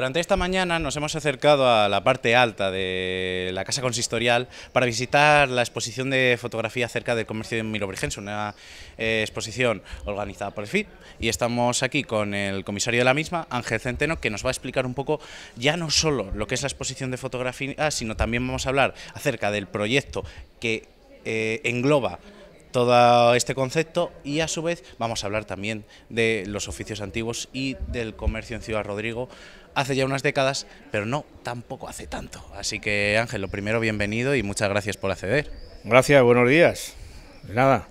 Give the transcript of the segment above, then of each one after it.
Durante esta mañana nos hemos acercado a la parte alta de la Casa Consistorial para visitar la exposición de fotografía acerca del comercio de Milobrigense, una eh, exposición organizada por el FIT y estamos aquí con el comisario de la misma, Ángel Centeno, que nos va a explicar un poco ya no solo lo que es la exposición de fotografía, sino también vamos a hablar acerca del proyecto que eh, engloba todo este concepto y a su vez vamos a hablar también de los oficios antiguos y del comercio en Ciudad Rodrigo hace ya unas décadas, pero no tampoco hace tanto. Así que Ángel, lo primero, bienvenido y muchas gracias por acceder. Gracias, buenos días. Pues nada.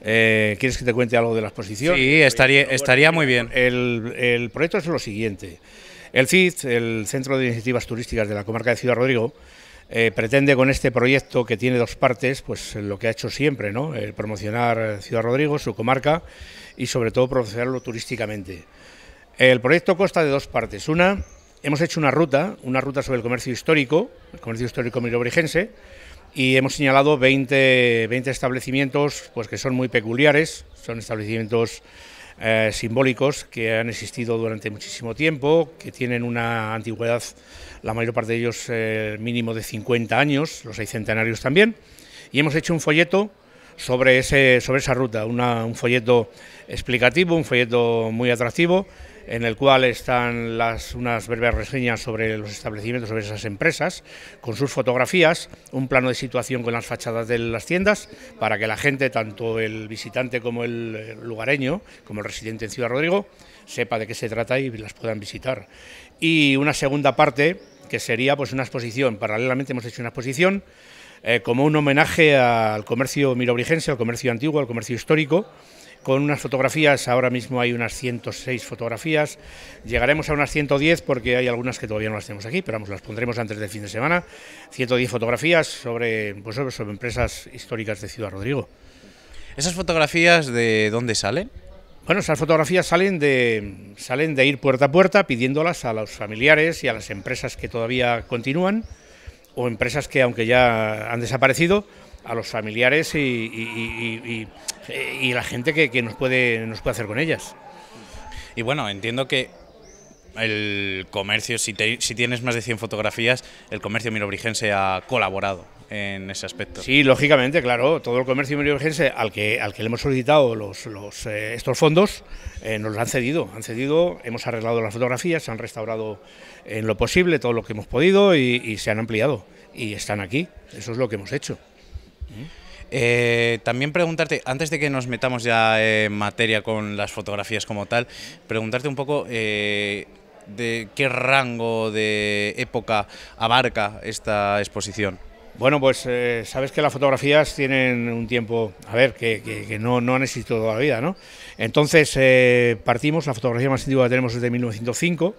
Eh, ¿Quieres que te cuente algo de la exposición? Sí, estaría, estaría muy bien. El, el proyecto es lo siguiente. El CID, el Centro de Iniciativas Turísticas de la Comarca de Ciudad Rodrigo, eh, pretende con este proyecto que tiene dos partes, pues lo que ha hecho siempre, ¿no? El eh, promocionar Ciudad Rodrigo, su comarca y sobre todo promocionarlo turísticamente. El proyecto consta de dos partes. Una, hemos hecho una ruta, una ruta sobre el comercio histórico, el comercio histórico mirobrigense, y hemos señalado 20, 20 establecimientos pues que son muy peculiares, son establecimientos eh, simbólicos que han existido durante muchísimo tiempo, que tienen una antigüedad, la mayor parte de ellos eh, mínimo de 50 años, los hay centenarios también, y hemos hecho un folleto sobre, ese, sobre esa ruta, un folleto explicativo, un folleto muy atractivo en el cual están unas breves reseñas sobre los establecimientos, sobre esas empresas, con sus fotografías, un plano de situación con las fachadas de las tiendas, para que la gente, tanto el visitante como el eh, lugareño, como el residente en Ciudad Rodrigo, sepa de qué se trata y las puedan visitar. Y una segunda parte, que sería pues una exposición, paralelamente hemos hecho una exposición, eh, como un homenaje al comercio mirobrigense, al comercio antiguo, al comercio histórico, con unas fotografías, ahora mismo hay unas 106 fotografías, llegaremos a unas 110 porque hay algunas que todavía no las tenemos aquí, pero vamos, las pondremos antes del fin de semana, 110 fotografías sobre, pues sobre empresas históricas de Ciudad Rodrigo. ¿Esas fotografías de dónde salen? Bueno, esas fotografías salen de, salen de ir puerta a puerta pidiéndolas a los familiares y a las empresas que todavía continúan o empresas que aunque ya han desaparecido, a los familiares y, la gente que, nos, puede, nos puede hacer con ellas. Y bueno, entiendo que el comercio, si, tienes más de 100 fotografías, el comercio mirobrigense ha colaborado en ese aspecto. Sí, lógicamente, claro, todo el comercio mirobrigense al que, al que le hemos solicitado los, eh, estos fondos eh, nos lo han cedido, han cedido, hemos arreglado las fotografías, se han restaurado en lo posible todo lo que hemos podido y se han ampliado y están aquí, eso es lo que hemos hecho. Eh, también preguntarte, antes de que nos metamos ya en materia con las fotografías como tal, preguntarte un poco eh, de qué rango de época abarca esta exposición. Bueno, pues eh, sabes que las fotografías tienen un tiempo, a ver, que, no, han existido toda la vida, ¿no? Entonces partimos, la fotografía más antigua que tenemos es de 1905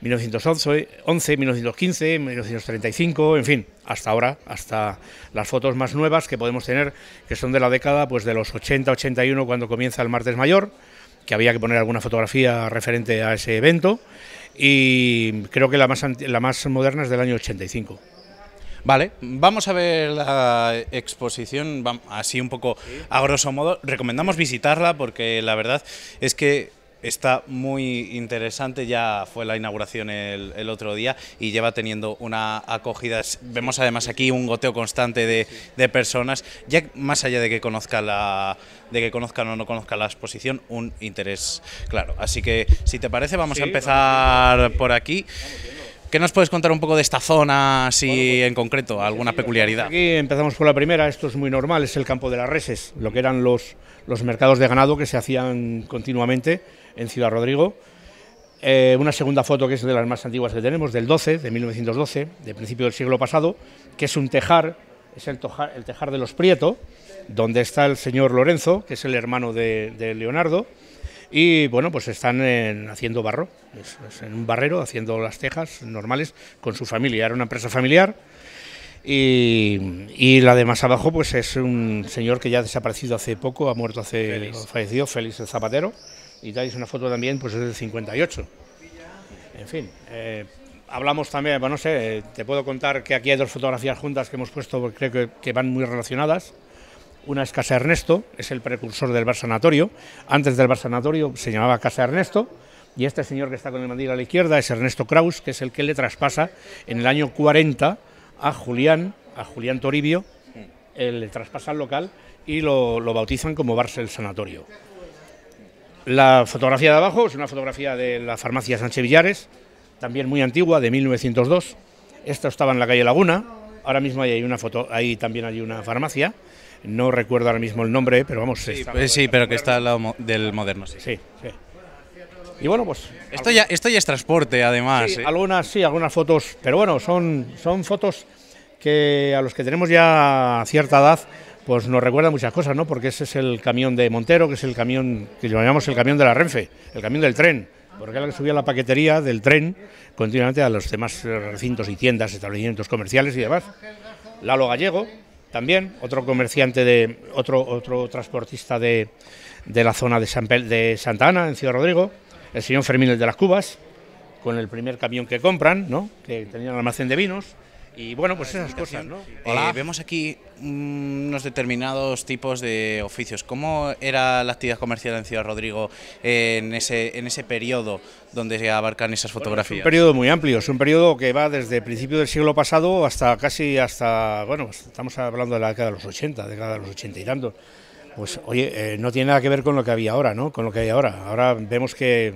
1911, 1915, 1935, en fin, hasta ahora, hasta las fotos más nuevas que podemos tener, que son de la década pues, de los 80-81 cuando comienza el martes mayor, que había que poner alguna fotografía referente a ese evento, y creo que la más, la más moderna es del año 85. Vale, vamos a ver la exposición, así un poco a grosso modo. Recomendamos visitarla porque la verdad es que Está muy interesante, ya fue la inauguración el, otro día y lleva teniendo una acogida. Vemos además aquí un goteo constante de, personas, ya más allá de que conozca la, de que conozcan o no conozca la exposición, un interés claro. Así que si te parece vamos a empezar por aquí. ¿Qué nos puedes contar un poco de esta zona, si pues, en concreto, alguna peculiaridad? Aquí empezamos por la primera, esto es muy normal, es el campo de las reses, lo que eran los, los mercados de ganado que se hacían continuamente en Ciudad Rodrigo. Eh, una segunda foto que es de las más antiguas que tenemos, del 12, de 1912, de principio del siglo pasado, que es un tejar, es el, tejar de los Prieto, donde está el señor Lorenzo, que es el hermano de, Leonardo, y bueno, pues están eh, haciendo barro es, en un barrero haciendo las tejas normales con su familia. Era una empresa familiar. Y, y, la de más abajo, pues es un señor que ya ha desaparecido hace poco, ha muerto hace. fallecido, Félix el Zapatero. Y dais una foto también, pues es del 58. En fin. Eh, hablamos también, bueno, no sé, te puedo contar que aquí hay dos fotografías juntas que hemos puesto, porque creo que, que van muy relacionadas. Una es Casa Ernesto, es el precursor del bar sanatorio. Antes del bar sanatorio se llamaba Casa Ernesto y este señor que está con el mandil a la izquierda es Ernesto Kraus, que es el que le traspasa en el año 40 a Julián, a Julián Toribio, el le traspasa al local y lo, bautizan como Barcel Sanatorio. La fotografía de abajo es una fotografía de la farmacia Sánchez Villares, también muy antigua, de 1902. Esta estaba en la calle Laguna. Ahora mismo hay una foto, ahí también hay una farmacia. No recuerdo ahora mismo el nombre, pero vamos. Sí, pues sí pero que está al lado del moderno. sí. sí. sí. Y bueno, pues... Esto ya, esto ya es transporte, además. ¿eh? Algunas, sí, algunas fotos, pero bueno, son, son fotos que a los que tenemos ya cierta edad, pues nos recuerdan muchas cosas, ¿no? Porque ese es el camión de Montero, que es el camión que llamamos el camión de la Renfe, el camión del tren, porque era el que subía la paquetería del tren continuamente a los demás eh, recintos y tiendas, establecimientos comerciales y demás. Lalo Gallego, también, otro comerciante de, otro, otro transportista de, la zona de, de Santa Ana, en Ciudad Rodrigo el señor Fermín el de las cubas, con el primer camión que compran, ¿no? que tenían almacén de vinos. Y bueno, pues esas cosas, ¿no? Eh, vemos aquí mm, unos determinados tipos de oficios. ¿Cómo era la actividad comercial en Ciudad Rodrigo eh, en ese, en ese periodo donde se abarcan esas fotografías? un periodo muy amplio, es un periodo que va desde el principio del siglo pasado hasta casi hasta, bueno, pues estamos hablando de la década de los 80, década de los 80 y tantos. Pues oye, eh, no tiene nada que ver con lo que había ahora, ¿no? Con lo que hay ahora. Ahora vemos que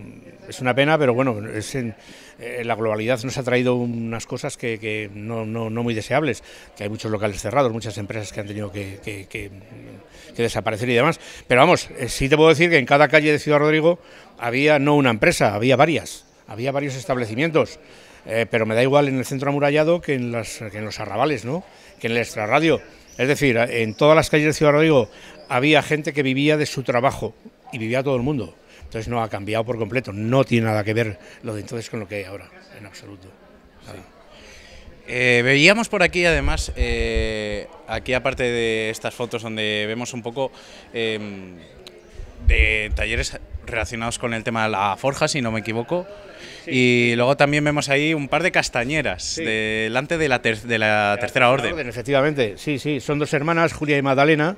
es una pena, pero bueno, es en, eh, la globalidad nos ha traído unas cosas que, no, muy deseables, que hay muchos locales cerrados, muchas empresas que han tenido que, desaparecer y demás. Pero vamos, eh, sí te puedo decir que en cada calle de Ciudad Rodrigo había no una empresa, había varias, había varios establecimientos. pero me da igual en el centro amurallado que en, las, que en los arrabales, ¿no? que en el extrarradio. Es decir, en todas las calles de Ciudad Rodrigo había gente que vivía de su trabajo y vivía todo el mundo. Entonces no ha cambiado por completo, no tiene nada que ver lo de entonces con lo que hay ahora, en absoluto. Eh, veíamos por aquí además, eh, aquí aparte de estas fotos donde vemos un poco em, de talleres relacionados con el tema de la forja, si no me equivoco, y luego también vemos ahí un par de castañeras delante de la, de la, Tercera orden. Efectivamente, sí, sí, son dos hermanas, Julia y Magdalena,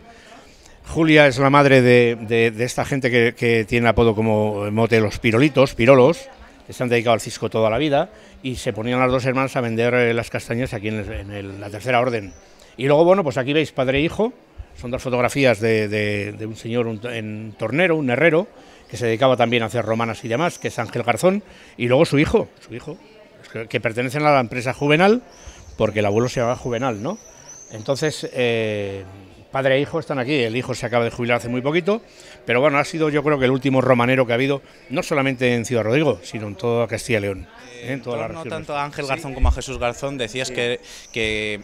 Julia es la madre de, de, esta gente que, tiene apodo como mote los pirolitos, pirolos, que se han dedicado al cisco toda la vida, y se ponían las dos hermanas a vender eh, las castañas aquí en, la tercera orden. Y luego, bueno, pues aquí veis padre e hijo, son dos fotografías de, un señor, en tornero, un herrero, que se dedicaba también a hacer romanas y demás, que es Ángel Garzón, y luego su hijo, su hijo, que, pertenecen a la empresa Juvenal, porque el abuelo se llamaba Juvenal, ¿no? Entonces, eh, Padre e hijo están aquí, el hijo se acaba de jubilar hace muy poquito, pero bueno, ha sido yo creo que el último romanero que ha habido, no solamente en Ciudad Rodrigo, sino en toda Castilla y León. Eh, en toda no tanto a Ángel Garzón como a Jesús Garzón, decías que eh,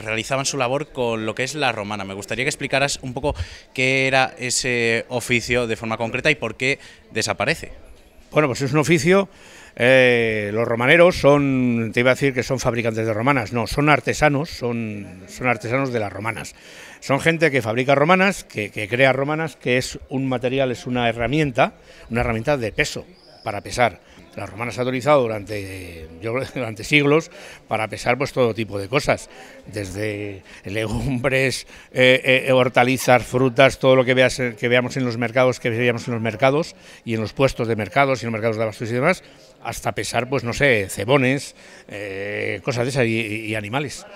realizaban su labor con lo que es la romana. Me gustaría que explicaras un poco qué era ese oficio de forma concreta y por qué desaparece. Bueno, pues es un oficio eh, los romaneros son, te iba a decir que son fabricantes de romanas, no, son artesanos, son, son artesanos de las romanas. Son gente que fabrica romanas, que, crea romanas, que es un material, es una herramienta, una herramienta de peso para pesar. ...las romanas se han utilizado durante, durante siglos para pesar pues, todo tipo de cosas, desde legumbres, eh, eh, hortalizas, frutas, todo lo que, veas, que veamos en los mercados, que veíamos en los mercados y en los puestos de mercados y en los mercados de abastos y demás, hasta pesar, pues no sé, cebones, eh, cosas de esas y, animales.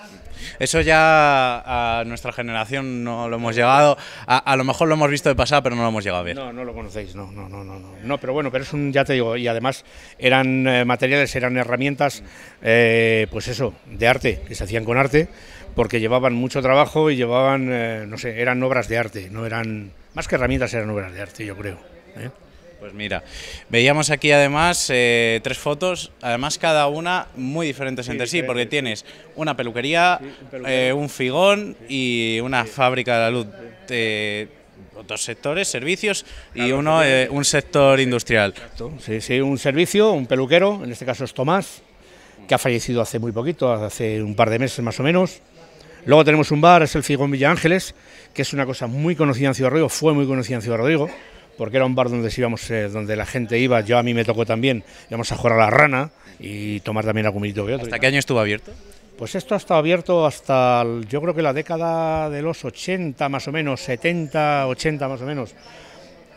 Eso ya a nuestra generación no lo hemos llegado, a, lo mejor lo hemos visto de pasada, pero no lo hemos llegado a ver. No, no lo conocéis, no, no, no, no, no. pero bueno, pero es un, ya te digo, y además eran eh, materiales, eran herramientas, eh, pues eso, de arte, que se hacían con arte, porque llevaban mucho trabajo y llevaban, no sé, eran obras de arte, no eran, más que herramientas eran obras de arte, yo creo. Pues mira, veíamos aquí además eh, tres fotos, además cada una muy diferentes entre sí, porque tienes una peluquería, eh, un, figón y una fábrica de la luz. de dos sectores, servicios y uno eh, un sector industrial. Sí, sí, un servicio, un peluquero, en este caso es Tomás, que ha fallecido hace muy poquito, hace un par de meses más o menos. Luego tenemos un bar, es el Figón Villa Ángeles, que es una cosa muy conocida en Ciudad Rodrigo, fue muy conocida en Ciudad Rodrigo porque era un bar donde íbamos, eh, donde la gente iba, yo a mí me tocó también, íbamos a jugar a la rana y tomar también algún que otro. ¿Hasta qué año estuvo abierto? Pues esto ha estado abierto hasta, yo creo que la década de los 80 más o menos, 70, 80 más o menos.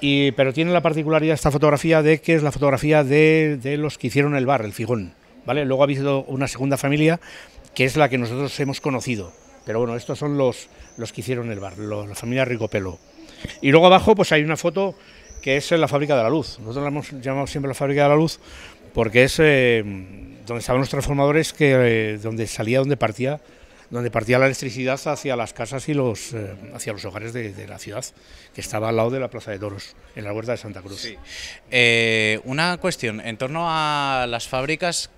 Y, pero tiene la particularidad esta fotografía de que es la fotografía de, los que hicieron el bar, el Fijón. ¿vale? Luego ha habido una segunda familia que es la que nosotros hemos conocido. Pero bueno, estos son los, los que hicieron el bar, la familia Ricopelo. Y luego abajo pues hay una foto que es la fábrica de la luz. Nosotros la hemos llamado siempre la fábrica de la luz porque es eh, donde estaban los transformadores, que, eh, donde salía, donde partía, donde partía la electricidad hacia las casas y los, eh, hacia los hogares de, la ciudad, que estaba al lado de la Plaza de Toros, en la huerta de Santa Cruz. una cuestión, en torno a las fábricas,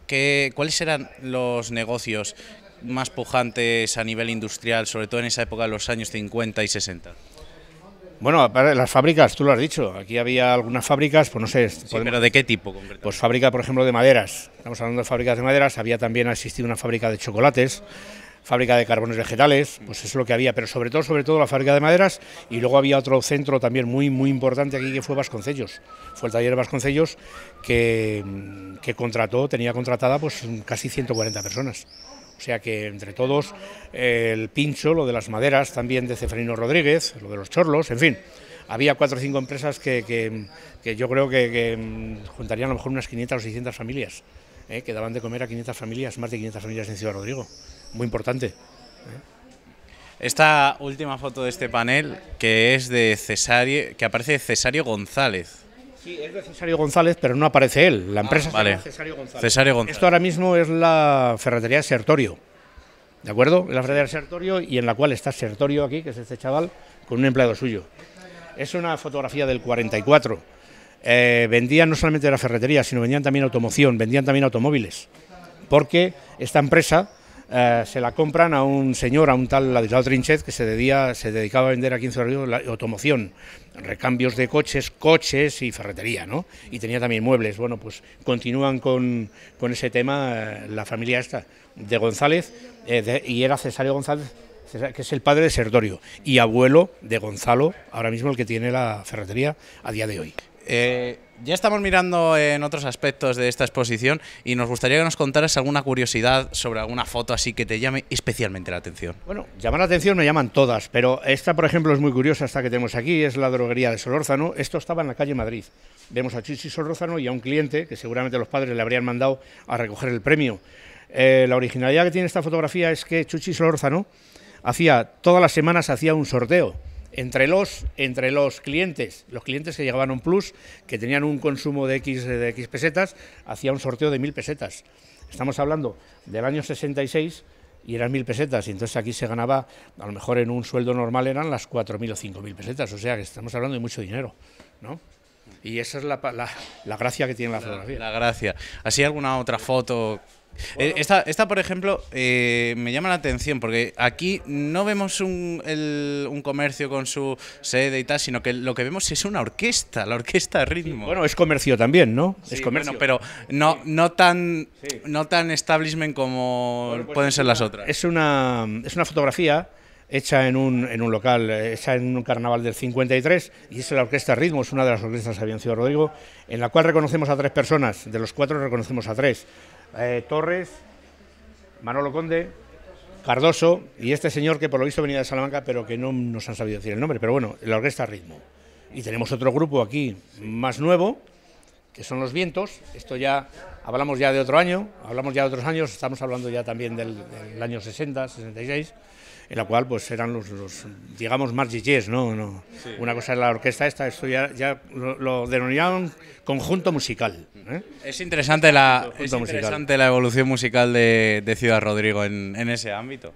¿cuáles eran los negocios más pujantes a nivel industrial, sobre todo en esa época de los años 50 y 60? Bueno, las fábricas, tú lo has dicho. Aquí había algunas fábricas, pues no sé. de qué tipo? Pues fábrica, por ejemplo, de maderas. Estamos hablando de fábricas de maderas. Había también existido una fábrica de chocolates fábrica de carbones vegetales, pues eso es lo que había, pero sobre todo, sobre todo la fábrica de maderas y luego había otro centro también muy, muy importante aquí que fue Vasconcellos, fue el taller Vasconcellos que, que contrató, tenía contratada pues casi 140 personas sea que entre todos el pincho, lo de las maderas también de Ceferino Rodríguez, lo de los chorlos, en fin, había cuatro o cinco empresas que, yo creo que, mm, juntarían a lo mejor unas 500 o 600 familias, ¿eh? que daban de comer a 500 familias, más de 500 familias en Ciudad Rodrigo, muy importante. ¿eh? Esta última foto de este panel, que es de Cesario, que aparece Cesario González. Sí, es de Cesario González, pero no aparece él. La ah, empresa es Cesario González. Esto ahora mismo es la ferretería Sertorio. ¿De acuerdo? La ferretería Sertorio y en la cual está Sertorio aquí, que es este chaval, con un empleado suyo. Es una fotografía del 44. Eh, vendían no solamente la ferretería, sino vendían también automoción, vendían también automóviles. Porque esta empresa eh, se la compran a un señor, a un tal Ladislao Trinchet, que se, dedicaba a vender aquí en Cerro la automoción recambios de coches, coches y ferretería, ¿no? Y tenía también muebles. Bueno, pues continúan con, ese tema eh, la familia esta de González, eh, y era Cesario González, que es el padre de Sertorio y abuelo de Gonzalo, ahora mismo el que tiene la ferretería a día de hoy. Eh, ya estamos mirando en otros aspectos de esta exposición y nos gustaría que nos contaras alguna curiosidad sobre alguna foto así que te llame especialmente la atención. Bueno, llamar la atención me llaman todas, pero esta, por ejemplo, es muy curiosa, esta que tenemos aquí, es la droguería de Solórzano. Esto estaba en la calle Madrid. Vemos a Chuchi Solórzano y a un cliente que seguramente los padres le habrían mandado a recoger el premio. Eh, la originalidad que tiene esta fotografía es que Chuchi Solórzano hacía todas las semanas hacía un sorteo entre los, entre los clientes, los clientes que llegaban un plus, que tenían un consumo de X, de X pesetas, hacía un sorteo de mil pesetas. Estamos hablando del año 66 y eran mil pesetas, y entonces aquí se ganaba, a lo mejor en un sueldo normal eran las 4.000 o 5.000 pesetas, o sea que estamos hablando de mucho dinero, ¿no? Y esa es la, la, gracia que tiene la, la fotografía. La gracia. ¿Así alguna otra foto eh, esta, esta, por ejemplo, eh, me llama la atención porque aquí no vemos un, comercio con su sede y tal, sino que lo que vemos es una orquesta, la orquesta ritmo. bueno, es comercio también, ¿no? es comercio. Bueno, pero no, no, tan, no tan establishment como pues pueden ser las otras. Es una, es una fotografía hecha en un, en un local, hecha en un carnaval del 53, y es la Orquesta Ritmo, es una de las orquestas de habían Rodrigo, en la cual reconocemos a tres personas, de los cuatro reconocemos a tres. Eh, Torres, Manolo Conde, Cardoso y este señor que por lo visto venía de Salamanca, pero que no nos han sabido decir el nombre, pero bueno, la orquesta Ritmo. Y tenemos otro grupo aquí más nuevo, que son Los Vientos. Esto ya hablamos ya de otro año, hablamos ya de otros años, estamos hablando ya también del, del año 60, 66 en la cual pues eran los, digamos, más ¿no? Una cosa es la orquesta esta, esto ya, lo, denominaron... conjunto musical. ¿eh? Es interesante la, es interesante la evolución musical de, de Ciudad Rodrigo en ese ámbito.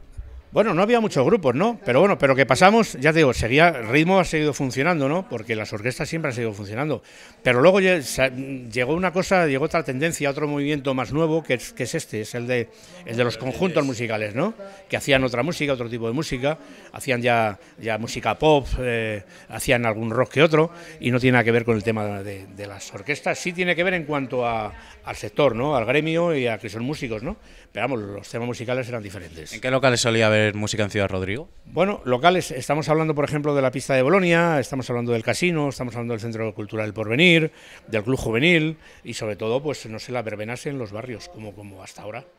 Bueno, no había muchos grupos, ¿no? Pero bueno, pero que pasamos, ya te digo, seguía, el ritmo ha seguido funcionando, ¿no? Porque las orquestas siempre han seguido funcionando. Pero luego llegó una cosa, llegó otra tendencia, otro movimiento más nuevo, que es, este, es el de, el de los conjuntos musicales, ¿no? Que hacían otra música, otro tipo de música, hacían ya, música pop, eh, hacían algún rock que otro, y no tiene nada que ver con el tema de, las orquestas. Sí tiene que ver en cuanto al sector, ¿no? Al gremio y a que son músicos, ¿no? Pero vamos, los temas musicales eran diferentes. ¿En qué locales solía haber? música en Ciudad Rodrigo? Bueno, locales, estamos hablando, por ejemplo, de la pista de Bolonia, estamos hablando del casino, estamos hablando del Centro Cultural del Porvenir, del Club Juvenil y sobre todo, pues, no sé, la verbenase en los barrios, como, como hasta ahora.